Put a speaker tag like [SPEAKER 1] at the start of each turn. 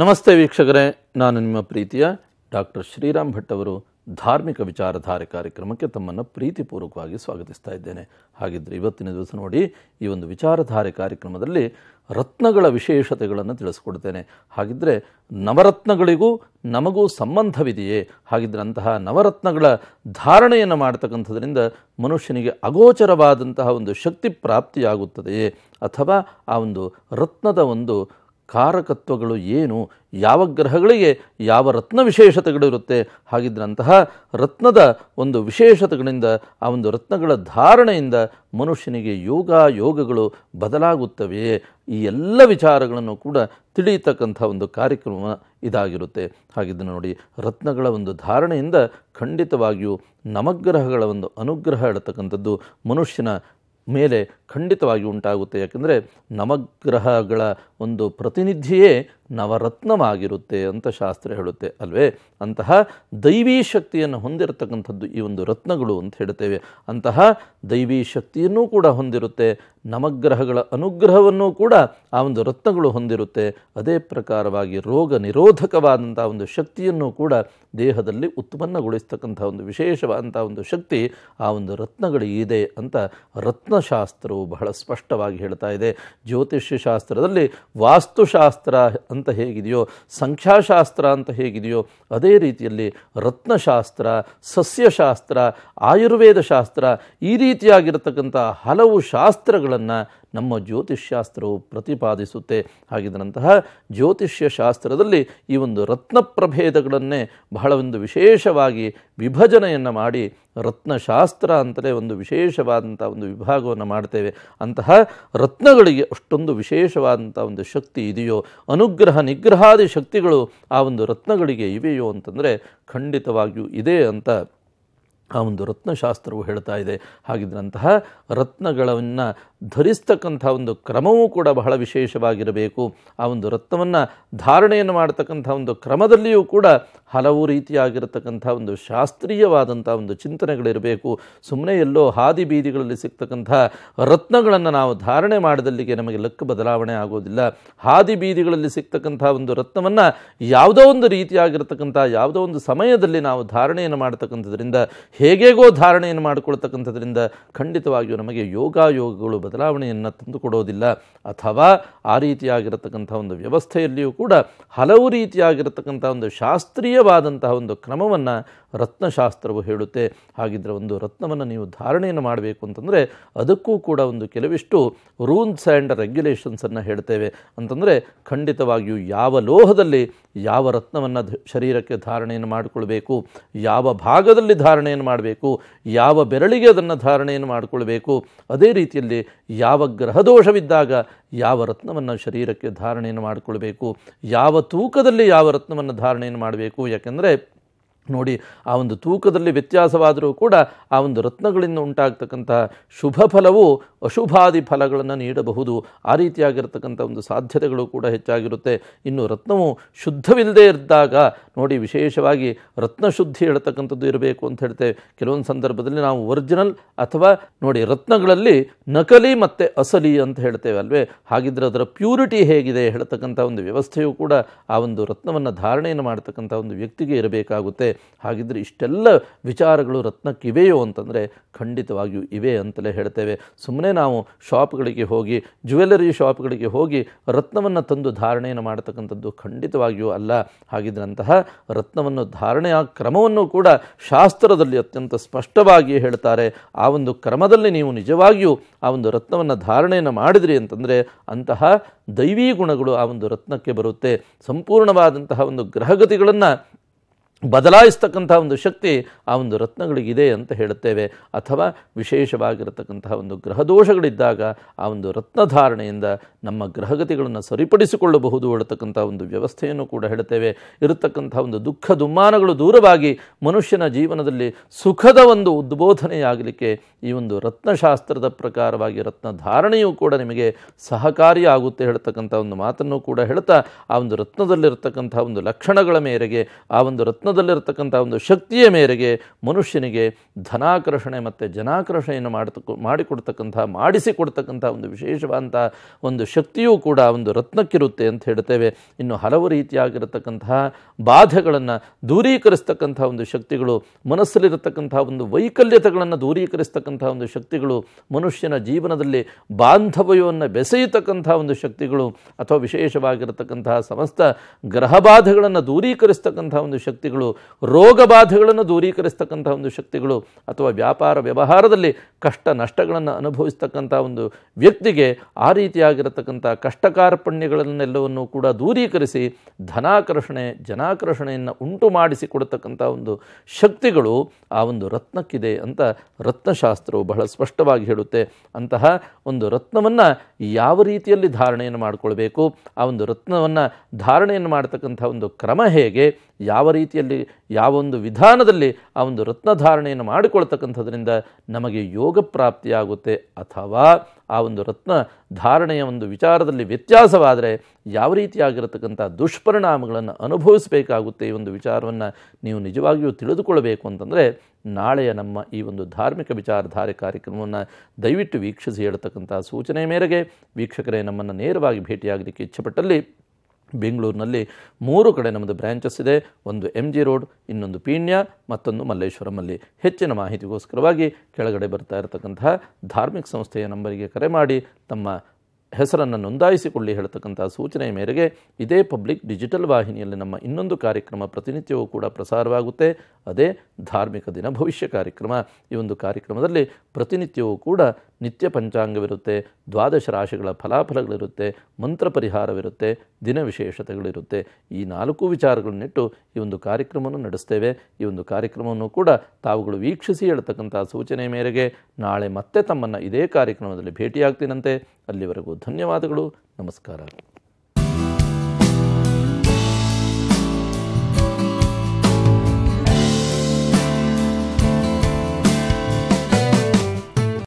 [SPEAKER 1] ನಮಸ್ತೆ ವೀಕ್ಷಕರೇ ನಾನು ನಿಮ್ಮ ಪ್ರೀತಿಯ ಡಾಕ್ಟರ್ ಶ್ರೀರಾಮ್ ಭಟ್ ಅವರು ಧಾರ್ಮಿಕ ವಿಚಾರಧಾರೆ ಕಾರ್ಯಕ್ರಮಕ್ಕೆ ತಮ್ಮನ್ನು ಪ್ರೀತಿಪೂರ್ವಕವಾಗಿ ಸ್ವಾಗತಿಸ್ತಾ ಇದ್ದೇನೆ ಹಾಗಿದ್ದರೆ ಇವತ್ತಿನ ದಿವಸ ನೋಡಿ ಈ ಒಂದು ವಿಚಾರಧಾರೆ ಕಾರ್ಯಕ್ರಮದಲ್ಲಿ ರತ್ನಗಳ ವಿಶೇಷತೆಗಳನ್ನು ತಿಳಿಸ್ಕೊಡ್ತೇನೆ ಹಾಗಿದ್ದರೆ ನವರತ್ನಗಳಿಗೂ ನಮಗೂ ಸಂಬಂಧವಿದೆಯೇ ಹಾಗಿದ್ದರೆ ಅಂತಹ ನವರತ್ನಗಳ ಧಾರಣೆಯನ್ನು ಮಾಡ್ತಕ್ಕಂಥದ್ರಿಂದ ಮನುಷ್ಯನಿಗೆ ಅಗೋಚರವಾದಂತಹ ಒಂದು ಶಕ್ತಿ ಪ್ರಾಪ್ತಿಯಾಗುತ್ತದೆಯೇ ಅಥವಾ ಆ ಒಂದು ರತ್ನದ ಒಂದು ಕಾರಕತ್ವಗಳು ಏನು ಯಾವ ಗ್ರಹಗಳಿಗೆ ಯಾವ ರತ್ನ ವಿಶೇಷತೆಗಳಿರುತ್ತೆ ಹಾಗಿದ್ದರಂತಹ ರತ್ನದ ಒಂದು ವಿಶೇಷತೆಗಳಿಂದ ಆ ಒಂದು ರತ್ನಗಳ ಧಾರಣೆಯಿಂದ ಮನುಷ್ಯನಿಗೆ ಯೋಗ ಯೋಗಗಳು ಬದಲಾಗುತ್ತವೆಯೇ ಈ ಎಲ್ಲ ವಿಚಾರಗಳನ್ನು ಕೂಡ ತಿಳಿಯತಕ್ಕಂಥ ಒಂದು ಕಾರ್ಯಕ್ರಮ ಇದಾಗಿರುತ್ತೆ ಹಾಗಿದ್ದನ್ನು ನೋಡಿ ರತ್ನಗಳ ಒಂದು ಧಾರಣೆಯಿಂದ ಖಂಡಿತವಾಗಿಯೂ ನಮಗ್ರಹಗಳ ಒಂದು ಅನುಗ್ರಹ ಇಡತಕ್ಕಂಥದ್ದು ಮನುಷ್ಯನ ಮೇಲೆ ಖಂಡಿತವಾಗಿ ಉಂಟಾಗುತ್ತೆ ಯಾಕೆಂದರೆ ನವಗ್ರಹಗಳ ಒಂದು ಪ್ರತಿನಿಧಿಯೇ ನವರತ್ನವಾಗಿರುತ್ತೆ ಅಂತ ಶಾಸ್ತ್ರ ಹೇಳುತ್ತೆ ಅಲ್ವೇ ಅಂತಹ ದೈವೀ ಶಕ್ತಿಯನ್ನು ಹೊಂದಿರತಕ್ಕಂಥದ್ದು ಈ ಒಂದು ರತ್ನಗಳು ಅಂತ ಹೇಳ್ತೇವೆ ಅಂತಹ ದೈವೀ ಶಕ್ತಿಯನ್ನು ಕೂಡ ಹೊಂದಿರುತ್ತೆ ನವಗ್ರಹಗಳ ಅನುಗ್ರಹವನ್ನು ಕೂಡ ಆ ಒಂದು ರತ್ನಗಳು ಹೊಂದಿರುತ್ತೆ ಅದೇ ಪ್ರಕಾರವಾಗಿ ರೋಗ ನಿರೋಧಕವಾದಂಥ ಒಂದು ಶಕ್ತಿಯನ್ನು ಕೂಡ ದೇಹದಲ್ಲಿ ಉತ್ಪನ್ನಗೊಳಿಸ್ತಕ್ಕಂಥ ಒಂದು ವಿಶೇಷವಾದಂಥ ಒಂದು ಶಕ್ತಿ ಆ ಒಂದು ರತ್ನಗಳು ಇದೆ ಅಂತ ರತ್ನಶಾಸ್ತ್ರವು ಬಹಳ ಸ್ಪಷ್ಟವಾಗಿ ಹೇಳ್ತಾ ಇದೆ ಜ್ಯೋತಿಷ್ಯ ಶಾಸ್ತ್ರದಲ್ಲಿ ವಾಸ್ತುಶಾಸ್ತ್ರ ಅಂತ ಹೇಗಿದೆಯೋ ಸಂಖ್ಯಾಶಾಸ್ತ್ರ ಅಂತ ಹೇಗಿದೆಯೋ ಅದೇ ರೀತಿಯಲ್ಲಿ ರತ್ನಶಾಸ್ತ್ರ ಸಸ್ಯಶಾಸ್ತ್ರ ಆಯುರ್ವೇದ ಶಾಸ್ತ್ರ ಈ ರೀತಿಯಾಗಿರತಕ್ಕಂಥ ಹಲವು ಶಾಸ್ತ್ರಗಳನ್ನು ನಮ್ಮ ಜ್ಯೋತಿಷ್ಶಾಸ್ತ್ರವು ಪ್ರತಿಪಾದಿಸುತ್ತೆ ಹಾಗಿದ್ದಂತಹ ಜ್ಯೋತಿಷ್ಯ ಶಾಸ್ತ್ರದಲ್ಲಿ ಈ ಒಂದು ರತ್ನ ಪ್ರಭೇದಗಳನ್ನೇ ಬಹಳ ಒಂದು ವಿಶೇಷವಾಗಿ ವಿಭಜನೆಯನ್ನು ಮಾಡಿ ರತ್ನಶಾಸ್ತ್ರ ಅಂತಲೇ ಒಂದು ವಿಶೇಷವಾದಂಥ ಒಂದು ವಿಭಾಗವನ್ನು ಮಾಡ್ತೇವೆ ಅಂತಹ ರತ್ನಗಳಿಗೆ ಅಷ್ಟೊಂದು ವಿಶೇಷವಾದಂಥ ಒಂದು ಶಕ್ತಿ ಇದೆಯೋ ಅನುಗ್ರಹ ನಿಗ್ರಹಾದಿ ಶಕ್ತಿಗಳು ಆ ಒಂದು ರತ್ನಗಳಿಗೆ ಇವೆಯೋ ಅಂತಂದರೆ ಖಂಡಿತವಾಗಿಯೂ ಇದೆ ಅಂತ ಆ ಒಂದು ರತ್ನಶಾಸ್ತ್ರವು ಹೇಳ್ತಾ ಇದೆ ಹಾಗಿದ್ದಂತಹ ರತ್ನಗಳನ್ನು ಧರಿಸ್ತಕ್ಕಂಥ ಒಂದು ಕ್ರಮವೂ ಕೂಡ ಬಹಳ ವಿಶೇಷವಾಗಿರಬೇಕು ಆ ಒಂದು ರತ್ನವನ್ನು ಧಾರಣೆಯನ್ನು ಮಾಡತಕ್ಕಂಥ ಒಂದು ಕ್ರಮದಲ್ಲಿಯೂ ಕೂಡ ಹಲವು ರೀತಿಯಾಗಿರತಕ್ಕಂಥ ಒಂದು ಶಾಸ್ತ್ರೀಯವಾದಂಥ ಒಂದು ಚಿಂತನೆಗಳಿರಬೇಕು ಸುಮ್ಮನೆ ಎಲ್ಲೋ ಹಾದಿ ಬೀದಿಗಳಲ್ಲಿ ಸಿಗ್ತಕ್ಕಂಥ ರತ್ನಗಳನ್ನು ನಾವು ಧಾರಣೆ ಮಾಡಿದಲ್ಲಿಗೆ ನಮಗೆ ಲೆಕ್ಕ ಬದಲಾವಣೆ ಆಗೋದಿಲ್ಲ ಹಾದಿ ಬೀದಿಗಳಲ್ಲಿ ಸಿಗ್ತಕ್ಕಂಥ ಒಂದು ರತ್ನವನ್ನು ಯಾವುದೋ ಒಂದು ರೀತಿಯಾಗಿರ್ತಕ್ಕಂಥ ಯಾವುದೋ ಒಂದು ಸಮಯದಲ್ಲಿ ನಾವು ಧಾರಣೆಯನ್ನು ಮಾಡ್ತಕ್ಕಂಥದ್ರಿಂದ ಹೇಗೇಗೋ ಧಾರಣೆಯನ್ನು ಮಾಡಿಕೊಳ್ತಕ್ಕಂಥದ್ರಿಂದ ಖಂಡಿತವಾಗಿಯೂ ನಮಗೆ ಯೋಗಾಯೋಗಗಳು ಬದಲಾವಣೆಯನ್ನು ತಂದುಕೊಡೋದಿಲ್ಲ ಅಥವಾ ಆ ರೀತಿಯಾಗಿರತಕ್ಕಂಥ ಒಂದು ವ್ಯವಸ್ಥೆಯಲ್ಲಿಯೂ ಕೂಡ ಹಲವು ರೀತಿಯಾಗಿರತಕ್ಕಂಥ ಒಂದು ಶಾಸ್ತ್ರೀಯವಾದಂತಹ ಒಂದು ಕ್ರಮವನ್ನು ರತ್ನಶಾಸ್ತ್ರವು ಹೇಳುತ್ತೆ ಹಾಗಿದ್ದರೆ ಒಂದು ರತ್ನವನ್ನು ನೀವು ಧಾರಣೆಯನ್ನು ಮಾಡಬೇಕು ಅಂತಂದರೆ ಅದಕ್ಕೂ ಕೂಡ ಒಂದು ಕೆಲವಿಷ್ಟು ರೂಲ್ಸ್ ಆ್ಯಂಡ್ ರೆಗ್ಯುಲೇಷನ್ಸನ್ನು ಹೇಳ್ತೇವೆ ಅಂತಂದರೆ ಖಂಡಿತವಾಗಿಯೂ ಯಾವ ಲೋಹದಲ್ಲಿ ಯಾವ ರತ್ನವನ್ನು ಶರೀರಕ್ಕೆ ಧಾರಣೆಯನ್ನು ಮಾಡಿಕೊಳ್ಬೇಕು ಯಾವ ಭಾಗದಲ್ಲಿ ಧಾರಣೆಯನ್ನು ಮಾಡಬೇಕು ಯಾವ ಬೆರಳಿಗೆ ಅದನ್ನು ಧಾರಣೆಯನ್ನು ಮಾಡಿಕೊಳ್ಬೇಕು ಅದೇ ರೀತಿಯಲ್ಲಿ ಯಾವ ಗ್ರಹದೋಷವಿದ್ದಾಗ ಯಾವ ರತ್ನವನ್ನು ಶರೀರಕ್ಕೆ ಧಾರಣೆಯನ್ನು ಮಾಡಿಕೊಳ್ಬೇಕು ಯಾವ ತೂಕದಲ್ಲಿ ಯಾವ ರತ್ನವನ್ನು ಧಾರಣೆಯನ್ನು ಮಾಡಬೇಕು ಯಾಕೆಂದರೆ ನೋಡಿ ಆ ಒಂದು ತೂಕದಲ್ಲಿ ವ್ಯತ್ಯಾಸವಾದರೂ ಕೂಡ ಆ ಒಂದು ರತ್ನಗಳಿಂದ ಉಂಟಾಗ್ತಕ್ಕಂಥ ಶುಭ ಫಲವು ಅಶುಭಾದಿ ಫಲಗಳನ್ನು ನೀಡಬಹುದು ಆ ರೀತಿಯಾಗಿರ್ತಕ್ಕಂಥ ಒಂದು ಸಾಧ್ಯತೆಗಳು ಕೂಡ ಹೆಚ್ಚಾಗಿರುತ್ತೆ ಇನ್ನು ರತ್ನವು ಶುದ್ಧವಿಲ್ಲದೆ ಇದ್ದಾಗ ನೋಡಿ ವಿಶೇಷವಾಗಿ ರತ್ನ ಶುದ್ಧಿ ಹೇಳ್ತಕ್ಕಂಥದ್ದು ಇರಬೇಕು ಅಂತ ಹೇಳ್ತೇವೆ ಕೆಲವೊಂದು ಸಂದರ್ಭದಲ್ಲಿ ನಾವು ಒರಿಜಿನಲ್ ಅಥವಾ ನೋಡಿ ರತ್ನಗಳಲ್ಲಿ ನಕಲಿ ಮತ್ತು ಅಸಲಿ ಅಂತ ಹೇಳ್ತೇವೆ ಅಲ್ವೇ ಹಾಗಿದ್ದರೆ ಅದರ ಪ್ಯೂರಿಟಿ ಹೇಗಿದೆ ಹೇಳ್ತಕ್ಕಂಥ ಒಂದು ವ್ಯವಸ್ಥೆಯು ಕೂಡ ಆ ಒಂದು ರತ್ನವನ್ನು ಧಾರಣೆಯನ್ನು ಮಾಡ್ತಕ್ಕಂಥ ಒಂದು ವ್ಯಕ್ತಿಗೆ ಇರಬೇಕಾಗುತ್ತೆ ಹಾಗಿದ್ದರೆ ಇಷ್ಟೆಲ್ಲ ವಿಚಾರಗಳು ರತ್ನಕ್ಕಿವೆಯೋ ಅಂತಂದರೆ ಖಂಡಿತವಾಗಿಯೂ ಇವೆ ಅಂತಲೇ ಹೇಳ್ತೇವೆ ಸುಮ್ಮನೆ ನಾವು ಶಾಪ್ಗಳಿಗೆ ಹೋಗಿ ಜ್ಯುವೆಲರಿ ಶಾಪ್ಗಳಿಗೆ ಹೋಗಿ ರತ್ನವನ್ನು ತಂದು ಧಾರಣೆಯನ್ನು ಮಾಡತಕ್ಕಂಥದ್ದು ಖಂಡಿತವಾಗಿಯೂ ಅಲ್ಲ ಹಾಗಿದ್ರಂತಹ ರತ್ನವನ್ನು ಧಾರಣೆಯ ಕ್ರಮವನ್ನು ಕೂಡ ಶಾಸ್ತ್ರದಲ್ಲಿ ಅತ್ಯಂತ ಸ್ಪಷ್ಟವಾಗಿ ಹೇಳ್ತಾರೆ ಆ ಒಂದು ಕ್ರಮದಲ್ಲಿ ನೀವು ನಿಜವಾಗಿಯೂ ಆ ಒಂದು ರತ್ನವನ್ನು ಧಾರಣೆಯನ್ನು ಮಾಡಿದ್ರಿ ಅಂತಂದರೆ ಅಂತಹ ದೈವೀ ಗುಣಗಳು ಆ ಒಂದು ರತ್ನಕ್ಕೆ ಬರುತ್ತೆ ಸಂಪೂರ್ಣವಾದಂತಹ ಒಂದು ಗ್ರಹಗತಿಗಳನ್ನು ಬದಲಾಯಿಸ್ತಕ್ಕಂಥ ಒಂದು ಶಕ್ತಿ ಆ ಒಂದು ರತ್ನಗಳಿಗಿದೆ ಅಂತ ಹೇಳುತ್ತೇವೆ ಅಥವಾ ವಿಶೇಷವಾಗಿರತಕ್ಕಂತಹ ಒಂದು ಗ್ರಹದೋಷಗಳಿದ್ದಾಗ ಆ ಒಂದು ರತ್ನಧಾರಣೆಯಿಂದ ನಮ್ಮ ಗ್ರಹಗತಿಗಳನ್ನು ಸರಿಪಡಿಸಿಕೊಳ್ಳಬಹುದು ಹೇಳತಕ್ಕಂಥ ಒಂದು ವ್ಯವಸ್ಥೆಯನ್ನು ಕೂಡ ಹೇಳುತ್ತೇವೆ ಇರತಕ್ಕಂಥ ಒಂದು ದುಃಖ ದುಮ್ಮಾನಗಳು ದೂರವಾಗಿ ಮನುಷ್ಯನ ಜೀವನದಲ್ಲಿ ಸುಖದ ಒಂದು ಉದ್ಬೋಧನೆಯಾಗಲಿಕ್ಕೆ ಈ ಒಂದು ರತ್ನಶಾಸ್ತ್ರದ ಪ್ರಕಾರವಾಗಿ ಧಾರಣೆಯೂ ಕೂಡ ನಿಮಗೆ ಸಹಕಾರಿಯಾಗುತ್ತೆ ಹೇಳ್ತಕ್ಕಂಥ ಒಂದು ಮಾತನ್ನು ಕೂಡ ಹೇಳ್ತಾ ಆ ಒಂದು ರತ್ನದಲ್ಲಿರತಕ್ಕಂಥ ಒಂದು ಲಕ್ಷಣಗಳ ಮೇರೆಗೆ ಆ ಒಂದು ರತ್ನ ರತ್ನದಲ್ಲಿರ್ತಕ್ಕಂಥ ಒಂದು ಶಕ್ತಿಯ ಮೇರೆಗೆ ಮನುಷ್ಯನಿಗೆ ಧನಾಕರ್ಷಣೆ ಮತ್ತು ಜನಾಕರ್ಷಣೆಯನ್ನು ಮಾಡ್ತಕ್ಕೊ ಮಾಡಿಕೊಡ್ತಕ್ಕಂಥ ಮಾಡಿಸಿಕೊಡ್ತಕ್ಕಂಥ ಒಂದು ವಿಶೇಷವಾದಂಥ ಒಂದು ಶಕ್ತಿಯೂ ಕೂಡ ಒಂದು ರತ್ನಕ್ಕಿರುತ್ತೆ ಅಂತ ಹೇಳ್ತೇವೆ ಇನ್ನು ಹಲವು ರೀತಿಯಾಗಿರತಕ್ಕಂತಹ ಬಾಧೆಗಳನ್ನು ದೂರೀಕರಿಸ್ತಕ್ಕಂಥ ಒಂದು ಶಕ್ತಿಗಳು ಮನಸ್ಸಲ್ಲಿರತಕ್ಕಂಥ ಒಂದು ವೈಕಲ್ಯತೆಗಳನ್ನು ದೂರೀಕರಿಸ್ತಕ್ಕಂಥ ಒಂದು ಶಕ್ತಿಗಳು ಮನುಷ್ಯನ ಜೀವನದಲ್ಲಿ ಬಾಂಧವ್ಯವನ್ನು ಬೆಸೆಯತಕ್ಕಂಥ ಒಂದು ಶಕ್ತಿಗಳು ಅಥವಾ ವಿಶೇಷವಾಗಿರತಕ್ಕಂತಹ ಸಮಸ್ತ ಗ್ರಹ ಬಾಧೆಗಳನ್ನು ದೂರೀಕರಿಸ್ತಕ್ಕಂಥ ಒಂದು ಶಕ್ತಿಗಳು ಶಕ್ತಿಗಳು ರೋಗಬಾಧೆಗಳನ್ನು ದೂರೀಕರಿಸ್ತಕ್ಕಂಥ ಒಂದು ಶಕ್ತಿಗಳು ಅಥವಾ ವ್ಯಾಪಾರ ವ್ಯವಹಾರದಲ್ಲಿ ಕಷ್ಟ ನಷ್ಟಗಳನ್ನು ಅನುಭವಿಸ್ತಕ್ಕಂಥ ಒಂದು ವ್ಯಕ್ತಿಗೆ ಆ ರೀತಿಯಾಗಿರತಕ್ಕಂಥ ಕಷ್ಟಕಾರ್ಪಣ್ಯಗಳನ್ನೆಲ್ಲವನ್ನು ಕೂಡ ದೂರೀಕರಿಸಿ ಧನಾಕರ್ಷಣೆ ಜನಾಕರ್ಷಣೆಯನ್ನು ಉಂಟು ಮಾಡಿಸಿಕೊಡತಕ್ಕಂಥ ಒಂದು ಶಕ್ತಿಗಳು ಆ ಒಂದು ರತ್ನಕ್ಕಿದೆ ಅಂತ ರತ್ನಶಾಸ್ತ್ರವು ಬಹಳ ಸ್ಪಷ್ಟವಾಗಿ ಹೇಳುತ್ತೆ ಅಂತಹ ಒಂದು ರತ್ನವನ್ನು ಯಾವ ರೀತಿಯಲ್ಲಿ ಧಾರಣೆಯನ್ನು ಮಾಡಿಕೊಳ್ಬೇಕು ಆ ಒಂದು ರತ್ನವನ್ನು ಧಾರಣೆಯನ್ನು ಮಾಡ್ತಕ್ಕಂಥ ಒಂದು ಕ್ರಮ ಹೇಗೆ ಯಾವ ರೀತಿಯಲ್ಲಿ ಯಾವೊಂದು ವಿಧಾನದಲ್ಲಿ ಆ ಒಂದು ರತ್ನಧಾರಣೆಯನ್ನು ಮಾಡಿಕೊಳ್ತಕ್ಕಂಥದ್ರಿಂದ ನಮಗೆ ಯೋಗ ಪ್ರಾಪ್ತಿಯಾಗುತ್ತೆ ಅಥವಾ ಆ ಒಂದು ರತ್ನ ಧಾರಣೆಯ ಒಂದು ವಿಚಾರದಲ್ಲಿ ವ್ಯತ್ಯಾಸವಾದರೆ ಯಾವ ರೀತಿಯಾಗಿರತಕ್ಕಂಥ ದುಷ್ಪರಿಣಾಮಗಳನ್ನು ಅನುಭವಿಸಬೇಕಾಗುತ್ತೆ ಈ ಒಂದು ವಿಚಾರವನ್ನು ನೀವು ನಿಜವಾಗಿಯೂ ತಿಳಿದುಕೊಳ್ಳಬೇಕು ಅಂತಂದರೆ ನಾಳೆಯ ನಮ್ಮ ಈ ಒಂದು ಧಾರ್ಮಿಕ ವಿಚಾರಧಾರೆ ಕಾರ್ಯಕ್ರಮವನ್ನು ದಯವಿಟ್ಟು ವೀಕ್ಷಿಸಿ ಹೇಳ್ತಕ್ಕಂಥ ಸೂಚನೆ ಮೇರೆಗೆ ವೀಕ್ಷಕರೇ ನಮ್ಮನ್ನು ನೇರವಾಗಿ ಭೇಟಿಯಾಗಲಿಕ್ಕೆ ಇಚ್ಛೆಪಟ್ಟಲ್ಲಿ ಬೆಂಗಳೂರಿನಲ್ಲಿ ಮೂರು ಕಡೆ ನಮ್ಮದು ಬ್ರ್ಯಾಂಚಸ್ ಇದೆ ಒಂದು ಎಂ ಜಿ ರೋಡ್ ಇನ್ನೊಂದು ಪೀಣ್ಯ ಮತ್ತೊಂದು ಮಲ್ಲೇಶ್ವರಮಲ್ಲಿ ಹೆಚ್ಚಿನ ಮಾಹಿತಿಗೋಸ್ಕರವಾಗಿ ಕೆಳಗಡೆ ಬರ್ತಾ ಇರತಕ್ಕಂತಹ ಧಾರ್ಮಿಕ ಸಂಸ್ಥೆಯ ನಂಬರಿಗೆ ಕರೆ ಮಾಡಿ ತಮ್ಮ ಹೆಸರನ್ನು ನೋಂದಾಯಿಸಿಕೊಳ್ಳಿ ಹೇಳ್ತಕ್ಕಂಥ ಸೂಚನೆಯ ಮೇರೆಗೆ ಇದೇ ಪಬ್ಲಿಕ್ ಡಿಜಿಟಲ್ ವಾಹಿನಿಯಲ್ಲಿ ನಮ್ಮ ಇನ್ನೊಂದು ಕಾರ್ಯಕ್ರಮ ಪ್ರತಿನಿತ್ಯವೂ ಕೂಡ ಪ್ರಸಾರವಾಗುತ್ತೆ ಅದೇ ಧಾರ್ಮಿಕ ದಿನ ಭವಿಷ್ಯ ಕಾರ್ಯಕ್ರಮ ಈ ಒಂದು ಕಾರ್ಯಕ್ರಮದಲ್ಲಿ ಪ್ರತಿನಿತ್ಯವೂ ಕೂಡ ನಿತ್ಯ ಪಂಚಾಂಗವಿರುತ್ತೆ ದ್ವಾದಶ ರಾಶಿಗಳ ಫಲಾಫಲಗಳಿರುತ್ತೆ ಮಂತ್ರ ಪರಿಹಾರವಿರುತ್ತೆ ದಿನ ವಿಶೇಷತೆಗಳಿರುತ್ತೆ ಈ ನಾಲ್ಕು ವಿಚಾರಗಳನ್ನಿಟ್ಟು ಈ ಒಂದು ಕಾರ್ಯಕ್ರಮವನ್ನು ನಡೆಸ್ತೇವೆ ಈ ಒಂದು ಕಾರ್ಯಕ್ರಮವನ್ನು ಕೂಡ ತಾವುಗಳು ವೀಕ್ಷಿಸಿ ಹೇಳ್ತಕ್ಕಂಥ ಸೂಚನೆ ಮೇರೆಗೆ ನಾಳೆ ಮತ್ತೆ ತಮ್ಮನ್ನು ಇದೇ ಕಾರ್ಯಕ್ರಮದಲ್ಲಿ ಭೇಟಿಯಾಗ್ತೀನಂತೆ ಅಲ್ಲಿವರೆಗೂ ಧನ್ಯವಾದಗಳು ನಮಸ್ಕಾರ